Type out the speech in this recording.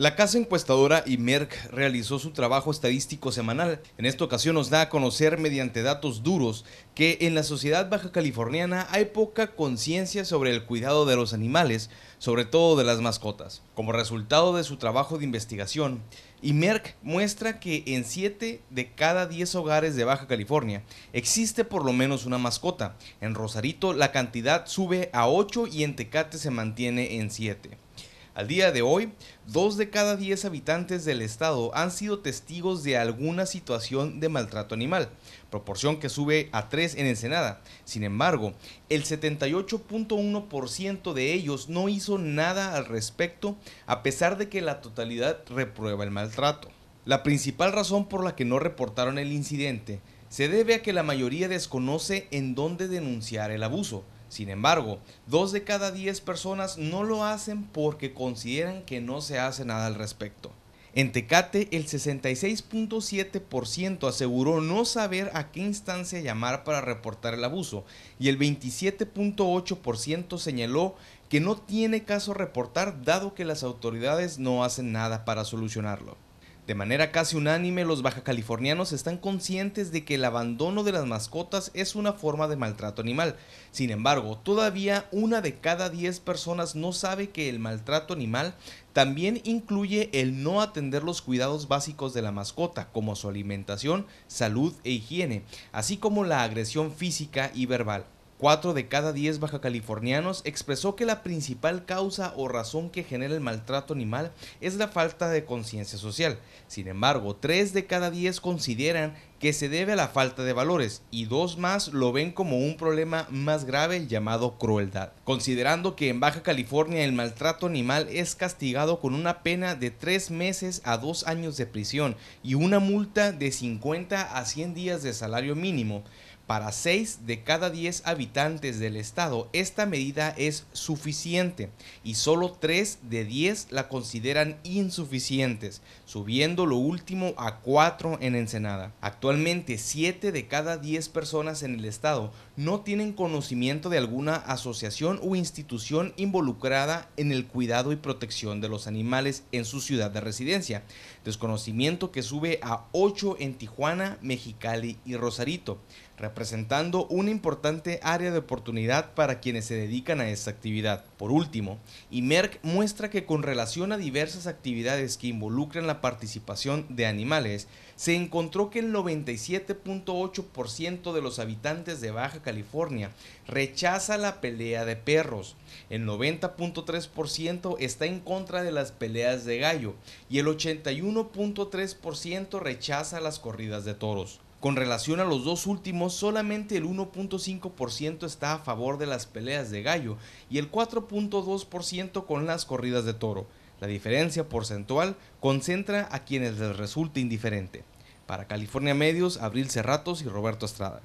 La casa encuestadora IMERC realizó su trabajo estadístico semanal. En esta ocasión nos da a conocer mediante datos duros que en la sociedad baja californiana hay poca conciencia sobre el cuidado de los animales, sobre todo de las mascotas. Como resultado de su trabajo de investigación, IMERC muestra que en 7 de cada 10 hogares de Baja California existe por lo menos una mascota. En Rosarito la cantidad sube a 8 y en Tecate se mantiene en 7. Al día de hoy, dos de cada diez habitantes del estado han sido testigos de alguna situación de maltrato animal, proporción que sube a 3 en Ensenada. Sin embargo, el 78.1% de ellos no hizo nada al respecto, a pesar de que la totalidad reprueba el maltrato. La principal razón por la que no reportaron el incidente se debe a que la mayoría desconoce en dónde denunciar el abuso sin embargo, dos de cada diez personas no lo hacen porque consideran que no se hace nada al respecto. En Tecate, el 66.7% aseguró no saber a qué instancia llamar para reportar el abuso y el 27.8% señaló que no tiene caso reportar dado que las autoridades no hacen nada para solucionarlo. De manera casi unánime, los bajacalifornianos están conscientes de que el abandono de las mascotas es una forma de maltrato animal. Sin embargo, todavía una de cada 10 personas no sabe que el maltrato animal también incluye el no atender los cuidados básicos de la mascota, como su alimentación, salud e higiene, así como la agresión física y verbal. 4 de cada 10 californianos expresó que la principal causa o razón que genera el maltrato animal es la falta de conciencia social. Sin embargo, 3 de cada 10 consideran que se debe a la falta de valores y dos más lo ven como un problema más grave llamado crueldad. Considerando que en Baja California el maltrato animal es castigado con una pena de 3 meses a 2 años de prisión y una multa de 50 a 100 días de salario mínimo, para 6 de cada 10 habitantes del estado, esta medida es suficiente y solo 3 de 10 la consideran insuficientes, subiendo lo último a 4 en Ensenada. Actualmente, 7 de cada 10 personas en el estado no tienen conocimiento de alguna asociación o institución involucrada en el cuidado y protección de los animales en su ciudad de residencia, desconocimiento que sube a 8 en Tijuana, Mexicali y Rosarito presentando una importante área de oportunidad para quienes se dedican a esta actividad. Por último, IMERC muestra que con relación a diversas actividades que involucran la participación de animales, se encontró que el 97.8% de los habitantes de Baja California rechaza la pelea de perros, el 90.3% está en contra de las peleas de gallo y el 81.3% rechaza las corridas de toros. Con relación a los dos últimos, solamente el 1.5% está a favor de las peleas de gallo y el 4.2% con las corridas de toro. La diferencia porcentual concentra a quienes les resulta indiferente. Para California Medios, Abril Cerratos y Roberto Estrada.